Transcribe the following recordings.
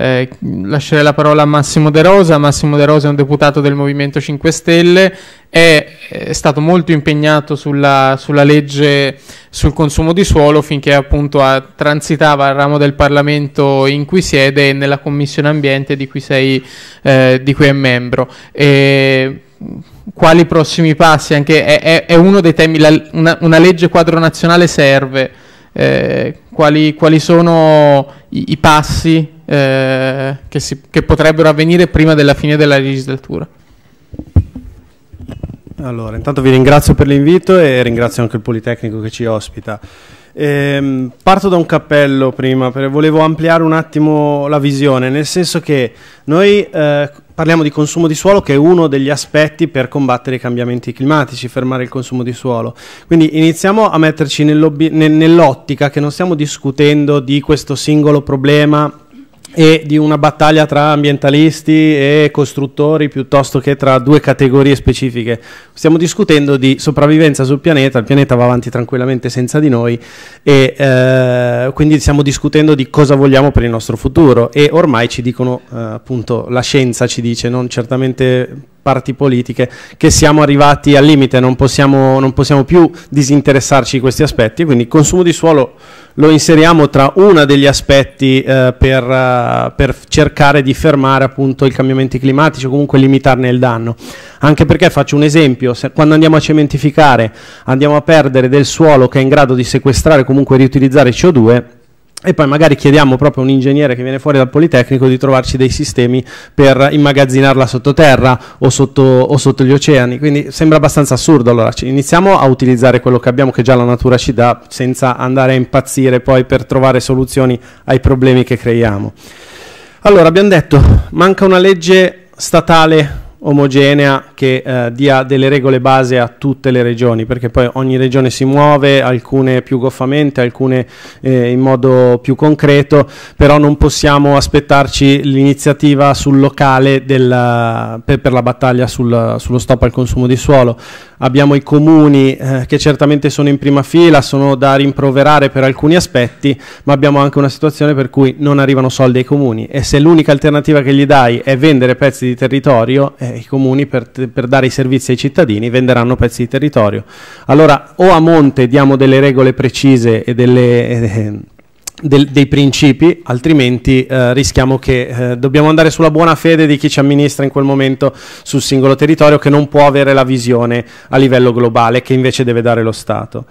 eh, lascerei la parola a Massimo De Rosa. Massimo De Rosa è un deputato del Movimento 5 Stelle, è, è stato molto impegnato sulla, sulla, legge sul consumo di suolo finché appunto a, transitava al ramo del Parlamento in cui siede e nella Commissione Ambiente di cui, sei, eh, di cui è membro. E, quali prossimi passi? Anche è, è, è uno dei temi, la, una, una legge quadro nazionale serve. Eh, quali, quali, sono i, i passi eh, che, si, che potrebbero avvenire prima della fine della legislatura. Allora, intanto vi ringrazio per l'invito e ringrazio anche il Politecnico che ci ospita. Ehm, parto da un cappello prima, perché volevo ampliare un attimo la visione, nel senso che noi eh, parliamo di consumo di suolo che è uno degli aspetti per combattere i cambiamenti climatici, fermare il consumo di suolo. Quindi iniziamo a metterci nell'ottica che non stiamo discutendo di questo singolo problema e di una battaglia tra ambientalisti e costruttori piuttosto che tra due categorie specifiche. Stiamo discutendo di sopravvivenza sul pianeta, il pianeta va avanti tranquillamente senza di noi e eh, quindi stiamo discutendo di cosa vogliamo per il nostro futuro e ormai ci dicono eh, appunto la scienza ci dice, non certamente parti politiche che siamo arrivati al limite, non possiamo, non possiamo, più disinteressarci di questi aspetti, quindi il consumo di suolo lo inseriamo tra uno degli aspetti eh, per, uh, per, cercare di fermare appunto i cambiamenti climatici o comunque limitarne il danno, anche perché faccio un esempio, se, quando andiamo a cementificare andiamo a perdere del suolo che è in grado di sequestrare comunque riutilizzare CO2 e poi magari chiediamo proprio a un ingegnere che viene fuori dal Politecnico di trovarci dei sistemi per immagazzinarla sottoterra o sotto, o sotto gli oceani. Quindi sembra abbastanza assurdo. Allora iniziamo a utilizzare quello che abbiamo, che già la natura ci dà, senza andare a impazzire poi per trovare soluzioni ai problemi che creiamo. Allora abbiamo detto, manca una legge statale omogenea che eh, dia delle regole base a tutte le regioni, perché poi ogni regione si muove, alcune più goffamente, alcune eh, in modo più concreto, però non possiamo aspettarci l'iniziativa sul locale della, per, per, la battaglia sul, sullo stop al consumo di suolo. Abbiamo i comuni eh, che certamente sono in prima fila, sono da rimproverare per alcuni aspetti, ma abbiamo anche una situazione per cui non arrivano soldi ai comuni e se l'unica alternativa che gli dai è vendere pezzi di territorio, eh, i comuni per, te per dare i servizi ai cittadini venderanno pezzi di territorio. Allora o a monte diamo delle regole precise e delle... Eh, del, dei principi, altrimenti eh, rischiamo che eh, dobbiamo andare sulla buona fede di chi ci amministra in quel momento sul singolo territorio che non può avere la visione a livello globale che invece deve dare lo Stato.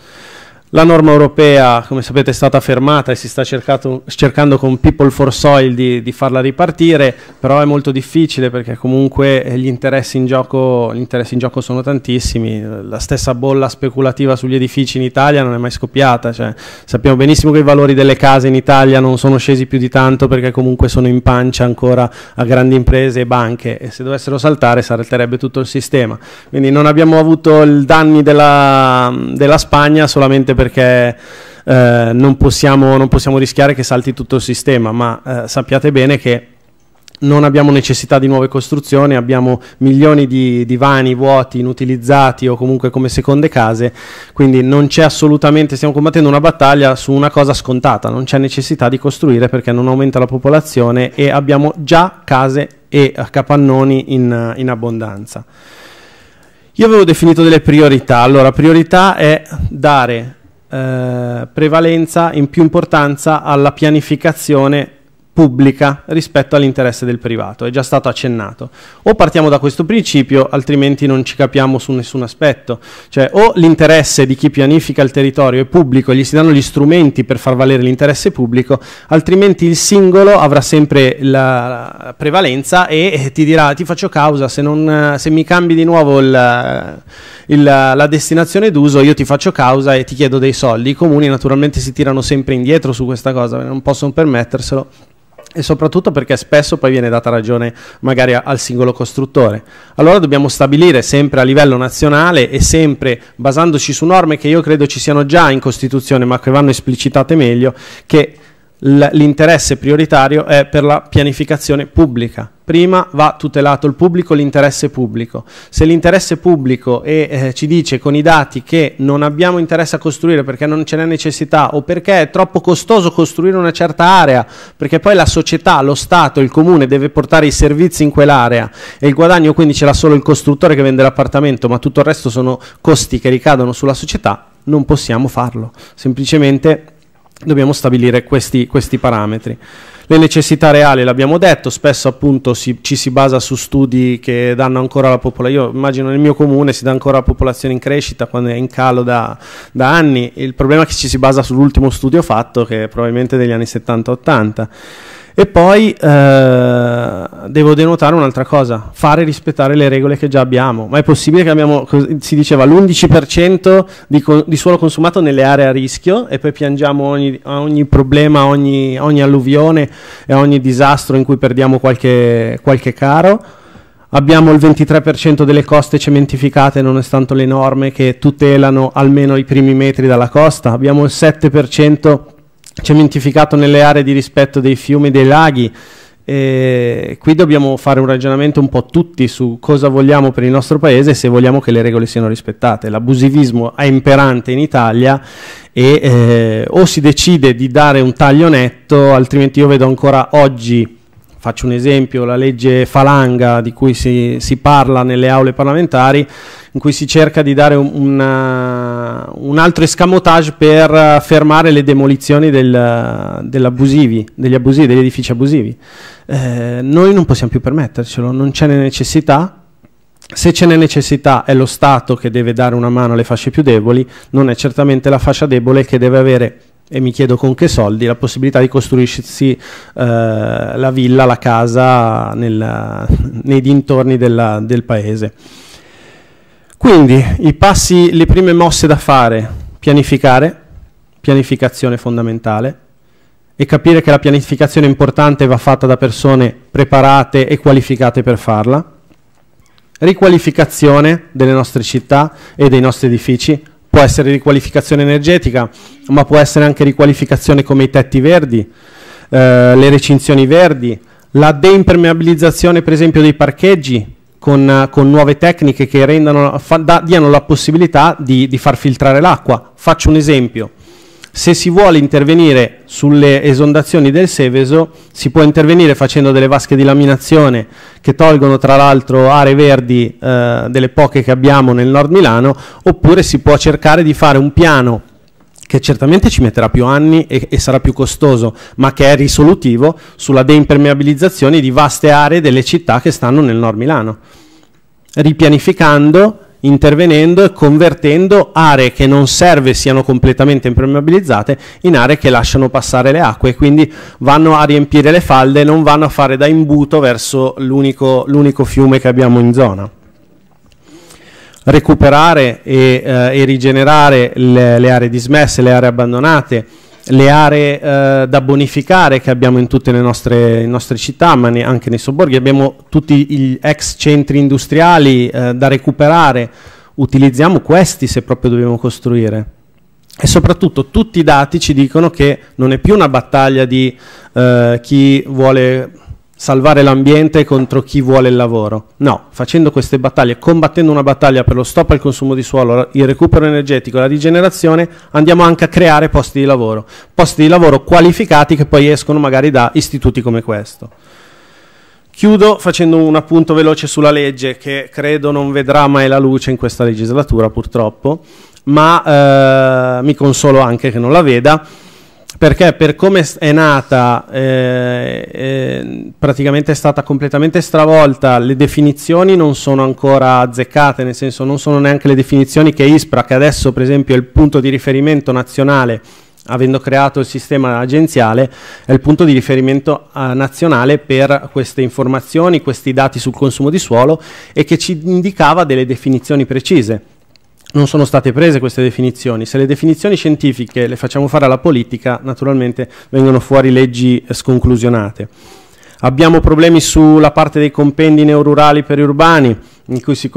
La norma europea, come sapete, è stata fermata e si sta cercato, cercando con People for Soil di, di, farla ripartire, però è molto difficile perché comunque gli interessi, gioco, gli interessi, in gioco, sono tantissimi. La stessa bolla speculativa sugli edifici in Italia non è mai scoppiata. Cioè, sappiamo benissimo che i valori delle case in Italia non sono scesi più di tanto perché comunque sono in pancia ancora a grandi imprese e banche e se dovessero saltare salterebbe tutto il sistema. Quindi non abbiamo avuto i danni della, della Spagna solamente perché eh, non, possiamo, non, possiamo, rischiare che salti tutto il sistema, ma eh, sappiate bene che non abbiamo necessità di nuove costruzioni, abbiamo milioni di divani vuoti, inutilizzati o comunque come seconde case, quindi non c'è assolutamente, stiamo combattendo una battaglia su una cosa scontata, non c'è necessità di costruire perché non aumenta la popolazione e abbiamo già case e eh, capannoni in, eh, in abbondanza. Io avevo definito delle priorità, allora priorità è dare eh, prevalenza, in più importanza alla pianificazione pubblica rispetto all'interesse del privato, è già stato accennato. O partiamo da questo principio, altrimenti non ci capiamo su nessun aspetto. Cioè, o l'interesse di chi pianifica il territorio è pubblico, e gli si danno gli strumenti per far valere l'interesse pubblico, altrimenti il singolo avrà sempre la prevalenza e ti dirà ti faccio causa, se, non, se mi cambi di nuovo il, il, la destinazione d'uso io ti faccio causa e ti chiedo dei soldi. I comuni naturalmente si tirano sempre indietro su questa cosa, non possono permetterselo e soprattutto perché spesso poi viene data ragione magari al singolo costruttore. Allora dobbiamo stabilire sempre a livello nazionale e sempre basandoci su norme che io credo ci siano già in Costituzione ma che vanno esplicitate meglio che l'interesse prioritario è per la pianificazione pubblica. Prima va tutelato il pubblico, l'interesse pubblico. Se l'interesse pubblico è, eh, ci dice con i dati che non abbiamo interesse a costruire perché non ce n'è necessità o perché è troppo costoso costruire una certa area, perché poi la società, lo Stato, il comune deve portare i servizi in quell'area e il guadagno quindi ce l'ha solo il costruttore che vende l'appartamento, ma tutto il resto sono costi che ricadono sulla società, non possiamo farlo. Semplicemente dobbiamo stabilire questi, questi parametri. Le necessità reali l'abbiamo detto, spesso appunto si, ci si basa su studi che danno ancora la popolazione, io immagino nel mio comune si dà ancora la popolazione in crescita quando è in calo da, da anni, il problema è che ci si basa sull'ultimo studio fatto che è probabilmente degli anni 70-80. E poi eh, devo denotare un'altra cosa, fare rispettare le regole che già abbiamo. Ma è possibile che abbiamo, si diceva, l'11% di, di suolo consumato nelle aree a rischio e poi piangiamo ogni, ogni problema, ogni, ogni, alluvione e ogni disastro in cui perdiamo qualche, qualche caro. Abbiamo il 23% delle coste cementificate, nonostante le norme che tutelano almeno i primi metri dalla costa. Abbiamo il 7% cementificato nelle aree di rispetto dei fiumi e dei laghi. E qui dobbiamo fare un ragionamento un po' tutti su cosa vogliamo per il nostro paese e se vogliamo che le regole siano rispettate. L'abusivismo è imperante in Italia e eh, o si decide di dare un taglio netto, altrimenti io vedo ancora oggi, faccio un esempio, la legge Falanga di cui si, si parla nelle aule parlamentari in cui si cerca di dare un, una, un altro escamotage per eh, fermare le demolizioni del, eh, degli abusivi, degli edifici abusivi. Eh, noi non possiamo più permettercelo, non ce n'è necessità. Se ce n'è necessità è lo Stato che deve dare una mano alle fasce più deboli, non è certamente la fascia debole che deve avere e mi chiedo con che soldi, la possibilità di costruirsi eh, la villa, la casa nel, nei dintorni della, del paese. Quindi i passi, le prime mosse da fare, pianificare, pianificazione fondamentale, e capire che la pianificazione importante va fatta da persone preparate e qualificate per farla. Riqualificazione delle nostre città e dei nostri edifici, può essere riqualificazione energetica, ma può essere anche riqualificazione come i tetti verdi, eh, le recinzioni verdi, la deimpermeabilizzazione per esempio dei parcheggi, con, eh, con nuove tecniche che rendano, fa, da, diano la possibilità di, di far filtrare l'acqua. Faccio un esempio. Se si vuole intervenire sulle esondazioni del Seveso, si può intervenire facendo delle vasche di laminazione che tolgono tra l'altro aree verdi eh, delle poche che abbiamo nel nord Milano, oppure si può cercare di fare un piano che certamente ci metterà più anni e, e, sarà più costoso, ma che è risolutivo sulla deimpermeabilizzazione di vaste aree delle città che stanno nel nord Milano, ripianificando, intervenendo e convertendo aree che non serve siano completamente impermeabilizzate in aree che lasciano passare le acque e quindi vanno a riempire le falde, non vanno a fare da imbuto verso l'unico, l'unico fiume che abbiamo in zona recuperare e, eh, e rigenerare le, le, aree dismesse, le aree abbandonate, le aree eh, da bonificare che abbiamo in tutte le nostre, le nostre città, ma ne, anche nei sobborghi. Abbiamo tutti gli ex centri industriali eh, da recuperare. Utilizziamo questi se proprio dobbiamo costruire. E soprattutto tutti i dati ci dicono che non è più una battaglia di eh, chi vuole salvare l'ambiente contro chi vuole il lavoro. No, facendo queste battaglie, combattendo una battaglia per lo stop al consumo di suolo, il recupero energetico, la rigenerazione, andiamo anche a creare posti di lavoro, posti di lavoro qualificati che poi escono magari da istituti come questo. Chiudo facendo un appunto veloce sulla legge che credo non vedrà mai la luce in questa legislatura purtroppo, ma eh, mi consolo anche che non la veda perché per come è nata eh, eh, praticamente è stata completamente stravolta, le definizioni non sono ancora azzeccate, nel senso non sono neanche le definizioni che ISPRA, che adesso per esempio è il punto di riferimento nazionale, avendo creato il sistema agenziale, è il punto di riferimento eh, nazionale per queste informazioni, questi dati sul consumo di suolo e che ci indicava delle definizioni precise non sono state prese queste definizioni. Se le definizioni scientifiche le facciamo fare alla politica, naturalmente vengono fuori leggi eh, sconclusionate. Abbiamo problemi sulla parte dei compendi neorurali per urbani, in cui si,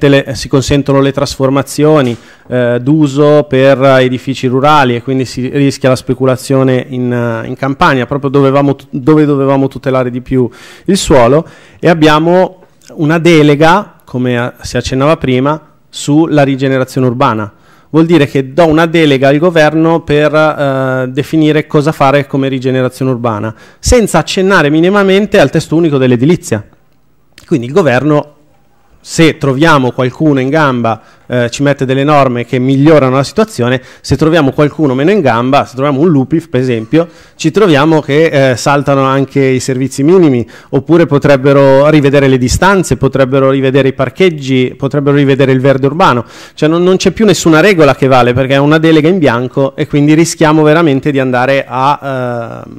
le, eh, si consentono le trasformazioni eh, d'uso per edifici rurali e quindi si rischia la speculazione in, eh, in campagna, proprio dovevamo, dove dovevamo tutelare di più il suolo. E abbiamo una delega, come si accennava prima, sulla rigenerazione urbana. Vuol dire che do una delega al governo per eh, definire cosa fare come rigenerazione urbana, senza accennare minimamente al testo unico dell'edilizia. Quindi il governo, se troviamo qualcuno in gamba eh, ci mette delle norme che migliorano la situazione, se troviamo qualcuno meno in gamba, se troviamo un Lupif per esempio, ci troviamo che eh, saltano anche i servizi minimi, oppure potrebbero rivedere le distanze, potrebbero rivedere i parcheggi, potrebbero rivedere il verde urbano, cioè non, non c'è più nessuna regola che vale perché è una delega in bianco e quindi rischiamo veramente di andare a, eh,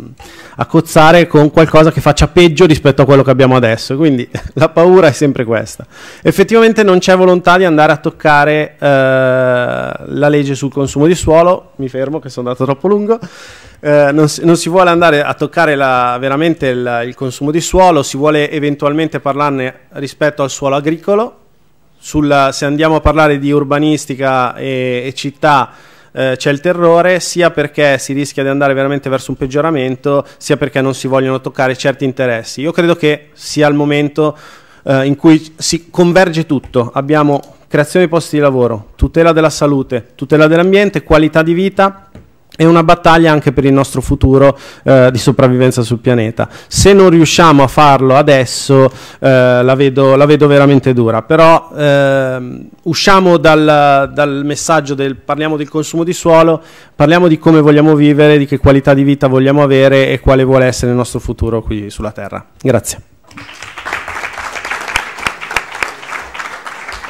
a cozzare con qualcosa che faccia peggio rispetto a quello che abbiamo adesso, quindi la paura è sempre questa. Effettivamente non c'è volontà di andare a toccare modificare eh, la legge sul consumo di suolo, mi fermo che sono andato troppo lungo, eh, non, si, non, si, vuole andare a toccare la, veramente il, il consumo di suolo, si vuole eventualmente parlarne rispetto al suolo agricolo, sulla, se andiamo a parlare di urbanistica e, e città eh, c'è il terrore sia perché si rischia di andare veramente verso un peggioramento sia perché non si vogliono toccare certi interessi io credo che sia il momento eh, in cui si converge tutto abbiamo creazione di posti di lavoro, tutela della salute, tutela dell'ambiente, qualità di vita e una battaglia anche per il nostro futuro eh, di sopravvivenza sul pianeta. Se non riusciamo a farlo adesso eh, la, vedo, la, vedo, veramente dura, però eh, usciamo dal, dal, messaggio del parliamo del consumo di suolo, parliamo di come vogliamo vivere, di che qualità di vita vogliamo avere e quale vuole essere il nostro futuro qui sulla Terra. Grazie.